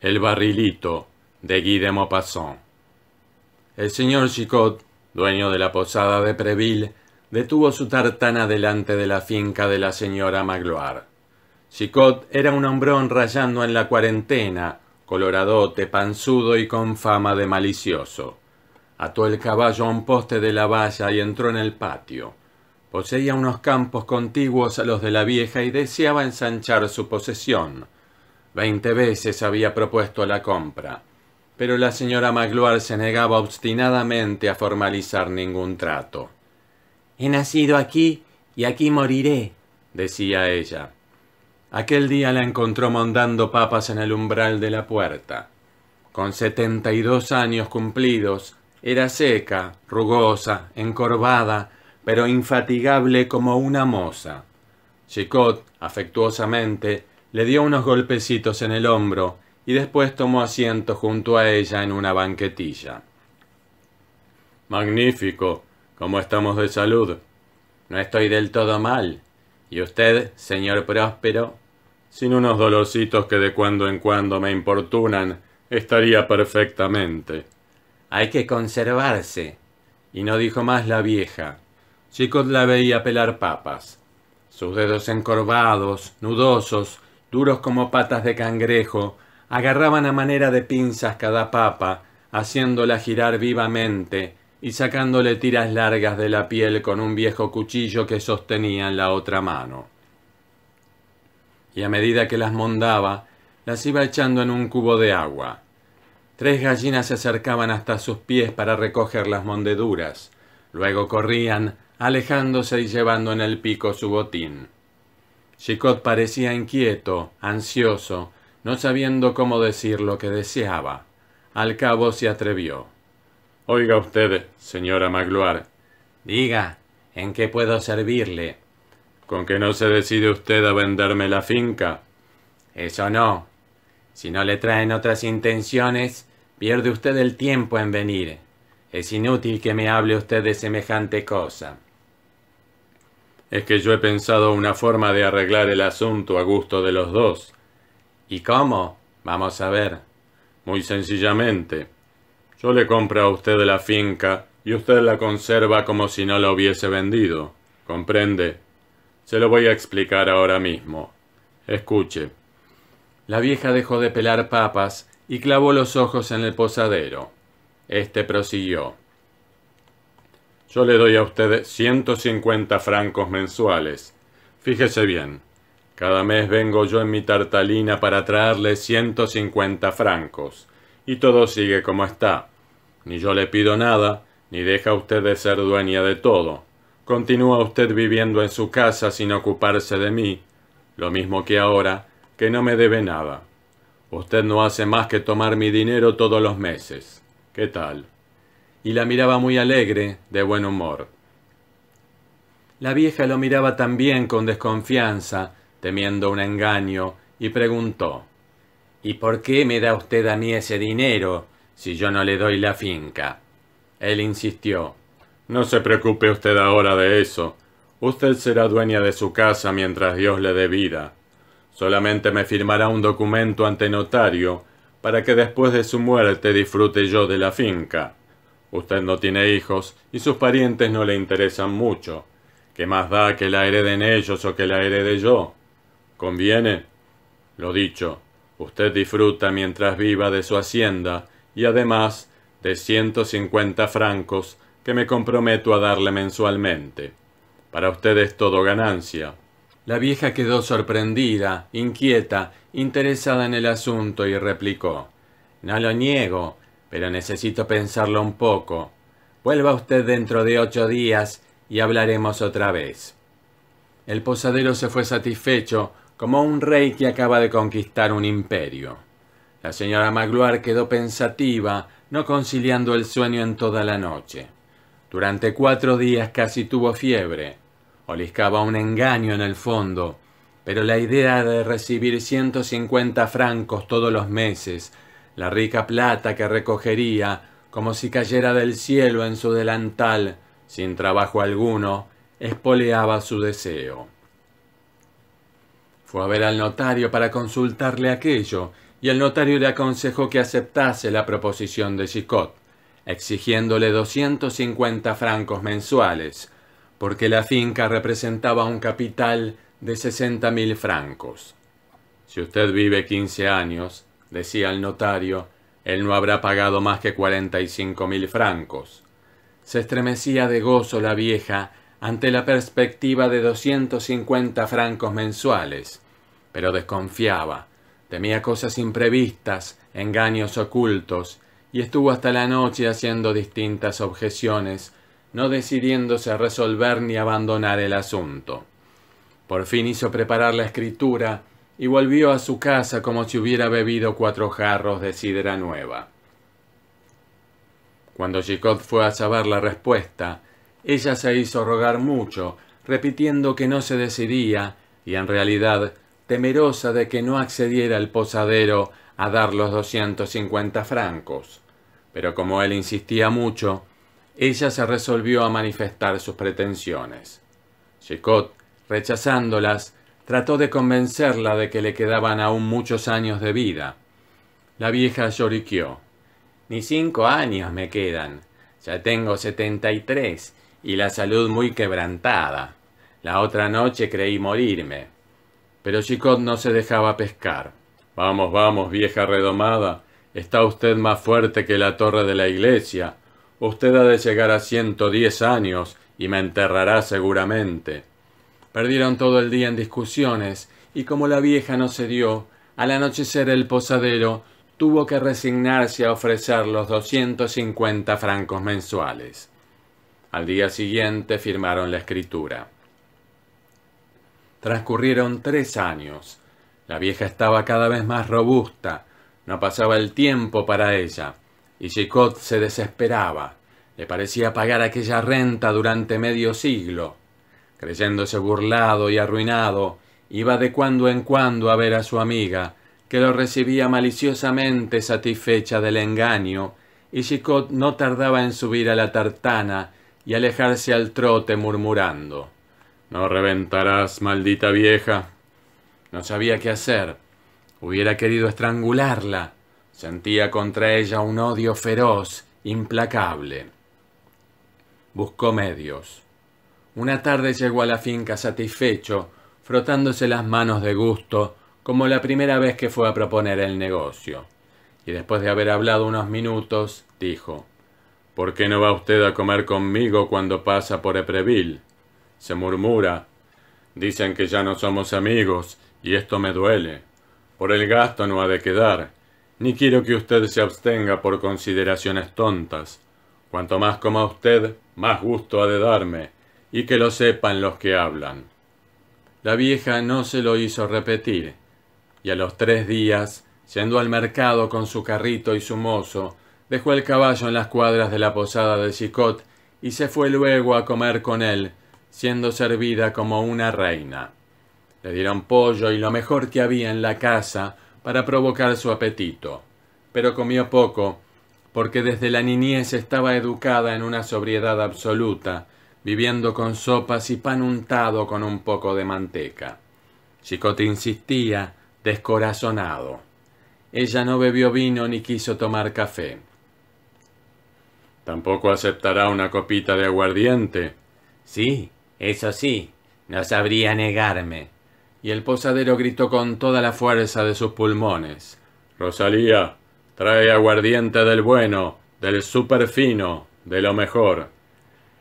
El barrilito de Guy de Maupassant. El señor Chicot, dueño de la posada de Preville, detuvo su tartana delante de la finca de la señora Magloire. Chicot era un hombrón rayando en la cuarentena, coloradote, panzudo y con fama de malicioso. Ató el caballo a un poste de la valla y entró en el patio. Poseía unos campos contiguos a los de la vieja y deseaba ensanchar su posesión Veinte veces había propuesto la compra, pero la señora Magloire se negaba obstinadamente a formalizar ningún trato. He nacido aquí y aquí moriré, decía ella. Aquel día la encontró mondando papas en el umbral de la puerta. Con setenta y dos años cumplidos, era seca, rugosa, encorvada, pero infatigable como una moza. Chicot, afectuosamente, le dio unos golpecitos en el hombro y después tomó asiento junto a ella en una banquetilla. Magnífico. ¿Cómo estamos de salud? No estoy del todo mal. ¿Y usted, señor Próspero? Sin unos dolorcitos que de cuando en cuando me importunan, estaría perfectamente. Hay que conservarse. Y no dijo más la vieja. Chicot la veía pelar papas. Sus dedos encorvados, nudosos, duros como patas de cangrejo, agarraban a manera de pinzas cada papa, haciéndola girar vivamente y sacándole tiras largas de la piel con un viejo cuchillo que sostenía en la otra mano. Y a medida que las mondaba, las iba echando en un cubo de agua. Tres gallinas se acercaban hasta sus pies para recoger las mondeduras, luego corrían, alejándose y llevando en el pico su botín. Chicot parecía inquieto, ansioso, no sabiendo cómo decir lo que deseaba. Al cabo se atrevió. Oiga usted, señora Magloire. Diga, ¿en qué puedo servirle? ¿Con que no se decide usted a venderme la finca? Eso no. Si no le traen otras intenciones, pierde usted el tiempo en venir. Es inútil que me hable usted de semejante cosa. Es que yo he pensado una forma de arreglar el asunto a gusto de los dos. ¿Y cómo? Vamos a ver. Muy sencillamente. Yo le compro a usted la finca y usted la conserva como si no la hubiese vendido. ¿Comprende? Se lo voy a explicar ahora mismo. Escuche. La vieja dejó de pelar papas y clavó los ojos en el posadero. Este prosiguió. Yo le doy a usted 150 francos mensuales. Fíjese bien, cada mes vengo yo en mi tartalina para traerle ciento cincuenta francos, y todo sigue como está. Ni yo le pido nada, ni deja usted de ser dueña de todo. Continúa usted viviendo en su casa sin ocuparse de mí, lo mismo que ahora, que no me debe nada. Usted no hace más que tomar mi dinero todos los meses. ¿Qué tal? y la miraba muy alegre, de buen humor. La vieja lo miraba también con desconfianza, temiendo un engaño, y preguntó ¿Y por qué me da usted a mí ese dinero si yo no le doy la finca? Él insistió No se preocupe usted ahora de eso. Usted será dueña de su casa mientras Dios le dé vida. Solamente me firmará un documento ante notario para que después de su muerte disfrute yo de la finca. Usted no tiene hijos y sus parientes no le interesan mucho. ¿Qué más da que la hereden ellos o que la herede yo? ¿Conviene? Lo dicho, usted disfruta mientras viva de su hacienda y además de 150 francos que me comprometo a darle mensualmente. Para usted es todo ganancia. La vieja quedó sorprendida, inquieta, interesada en el asunto y replicó No lo niego, pero necesito pensarlo un poco. Vuelva usted dentro de ocho días y hablaremos otra vez. El posadero se fue satisfecho, como un rey que acaba de conquistar un imperio. La señora Magloire quedó pensativa, no conciliando el sueño en toda la noche. Durante cuatro días casi tuvo fiebre. Oliscaba un engaño en el fondo, pero la idea de recibir ciento cincuenta francos todos los meses la rica plata que recogería, como si cayera del cielo en su delantal, sin trabajo alguno, espoleaba su deseo. Fue a ver al notario para consultarle aquello, y el notario le aconsejó que aceptase la proposición de Chicot, exigiéndole 250 francos mensuales, porque la finca representaba un capital de mil francos. Si usted vive quince años, decía el notario, él no habrá pagado más que cuarenta y cinco mil francos. Se estremecía de gozo la vieja ante la perspectiva de doscientos cincuenta francos mensuales, pero desconfiaba, temía cosas imprevistas, engaños ocultos, y estuvo hasta la noche haciendo distintas objeciones, no decidiéndose a resolver ni abandonar el asunto. Por fin hizo preparar la escritura y volvió a su casa como si hubiera bebido cuatro jarros de sidra nueva. Cuando Chicot fue a saber la respuesta, ella se hizo rogar mucho, repitiendo que no se decidía, y en realidad temerosa de que no accediera el posadero a dar los 250 francos. Pero como él insistía mucho, ella se resolvió a manifestar sus pretensiones. Chicot, rechazándolas, trató de convencerla de que le quedaban aún muchos años de vida. La vieja lloriqueó. Ni cinco años me quedan. Ya tengo setenta y tres y la salud muy quebrantada. La otra noche creí morirme. Pero Chicot no se dejaba pescar. Vamos, vamos, vieja redomada. Está usted más fuerte que la torre de la iglesia. Usted ha de llegar a ciento diez años y me enterrará seguramente. Perdieron todo el día en discusiones, y como la vieja no cedió, al anochecer el posadero tuvo que resignarse a ofrecer los 250 francos mensuales. Al día siguiente firmaron la escritura. Transcurrieron tres años. La vieja estaba cada vez más robusta, no pasaba el tiempo para ella, y Chicot se desesperaba. Le parecía pagar aquella renta durante medio siglo. Creyéndose burlado y arruinado, iba de cuando en cuando a ver a su amiga, que lo recibía maliciosamente satisfecha del engaño, y Chicot no tardaba en subir a la tartana y alejarse al trote murmurando No reventarás, maldita vieja. No sabía qué hacer. Hubiera querido estrangularla. Sentía contra ella un odio feroz, implacable. Buscó medios. Una tarde llegó a la finca satisfecho, frotándose las manos de gusto, como la primera vez que fue a proponer el negocio. Y después de haber hablado unos minutos, dijo, ¿Por qué no va usted a comer conmigo cuando pasa por Epreville? Se murmura. Dicen que ya no somos amigos, y esto me duele. Por el gasto no ha de quedar, ni quiero que usted se abstenga por consideraciones tontas. Cuanto más coma usted, más gusto ha de darme, y que lo sepan los que hablan. La vieja no se lo hizo repetir, y a los tres días, yendo al mercado con su carrito y su mozo, dejó el caballo en las cuadras de la posada de Chicot y se fue luego a comer con él, siendo servida como una reina. Le dieron pollo y lo mejor que había en la casa para provocar su apetito, pero comió poco, porque desde la niñez estaba educada en una sobriedad absoluta, viviendo con sopas y pan untado con un poco de manteca. Chicote insistía, descorazonado. Ella no bebió vino ni quiso tomar café. Tampoco aceptará una copita de aguardiente. Sí, eso sí, no sabría negarme. Y el posadero gritó con toda la fuerza de sus pulmones. Rosalía, trae aguardiente del bueno, del superfino, de lo mejor.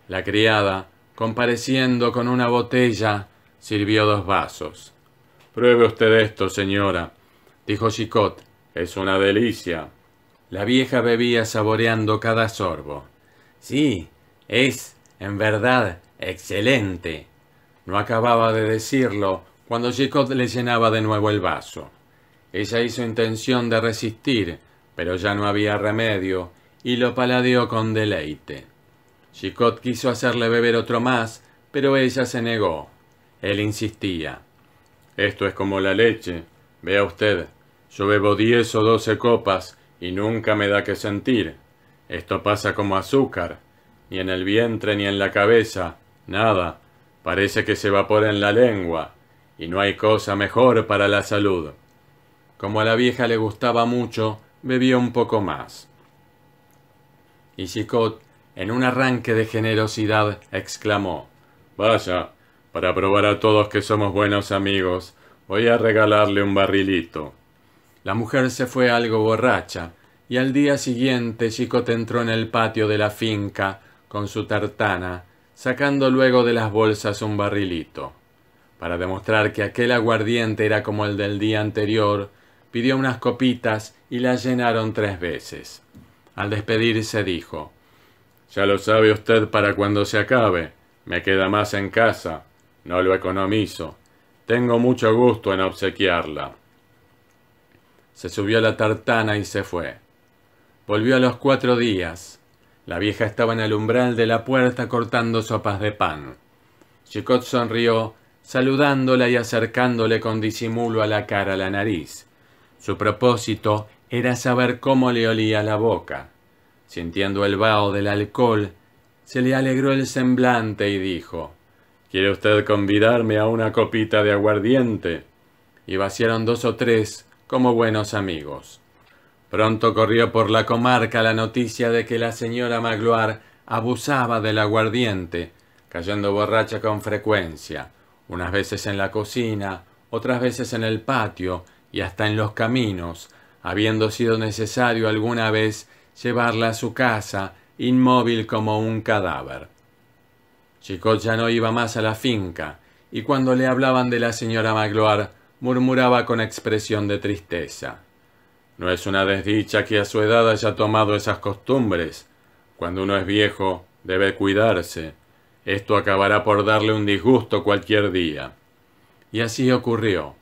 La criada, compareciendo con una botella, sirvió dos vasos. Pruebe usted esto, señora, dijo Chicot. Es una delicia. La vieja bebía saboreando cada sorbo. Sí, es, en verdad, excelente. No acababa de decirlo cuando Chicot le llenaba de nuevo el vaso. Ella hizo intención de resistir, pero ya no había remedio, y lo paladeó con deleite. Chicot quiso hacerle beber otro más, pero ella se negó. Él insistía. Esto es como la leche. Vea usted, yo bebo diez o doce copas y nunca me da que sentir. Esto pasa como azúcar, ni en el vientre ni en la cabeza, nada. Parece que se evapora en la lengua, y no hay cosa mejor para la salud. Como a la vieja le gustaba mucho, bebió un poco más. Y Chicot en un arranque de generosidad, exclamó Vaya, para probar a todos que somos buenos amigos, voy a regalarle un barrilito. La mujer se fue algo borracha, y al día siguiente Chicote entró en el patio de la finca con su tartana, sacando luego de las bolsas un barrilito. Para demostrar que aquel aguardiente era como el del día anterior, pidió unas copitas y las llenaron tres veces. Al despedirse dijo ya lo sabe usted para cuando se acabe. Me queda más en casa. No lo economizo. Tengo mucho gusto en obsequiarla. Se subió a la tartana y se fue. Volvió a los cuatro días. La vieja estaba en el umbral de la puerta cortando sopas de pan. Chicot sonrió, saludándola y acercándole con disimulo a la cara la nariz. Su propósito era saber cómo le olía la boca. Sintiendo el vaho del alcohol, se le alegró el semblante y dijo ¿Quiere usted convidarme a una copita de aguardiente? Y vaciaron dos o tres como buenos amigos. Pronto corrió por la comarca la noticia de que la señora Magloire abusaba del aguardiente, cayendo borracha con frecuencia, unas veces en la cocina, otras veces en el patio y hasta en los caminos, habiendo sido necesario alguna vez llevarla a su casa, inmóvil como un cadáver. Chicot ya no iba más a la finca, y cuando le hablaban de la señora Magloire, murmuraba con expresión de tristeza. No es una desdicha que a su edad haya tomado esas costumbres. Cuando uno es viejo, debe cuidarse. Esto acabará por darle un disgusto cualquier día. Y así ocurrió.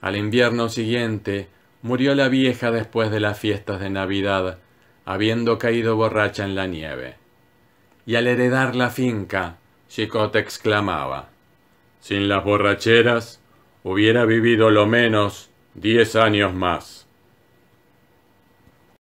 Al invierno siguiente, murió la vieja después de las fiestas de Navidad, habiendo caído borracha en la nieve. Y al heredar la finca, Chicote exclamaba, Sin las borracheras, hubiera vivido lo menos diez años más.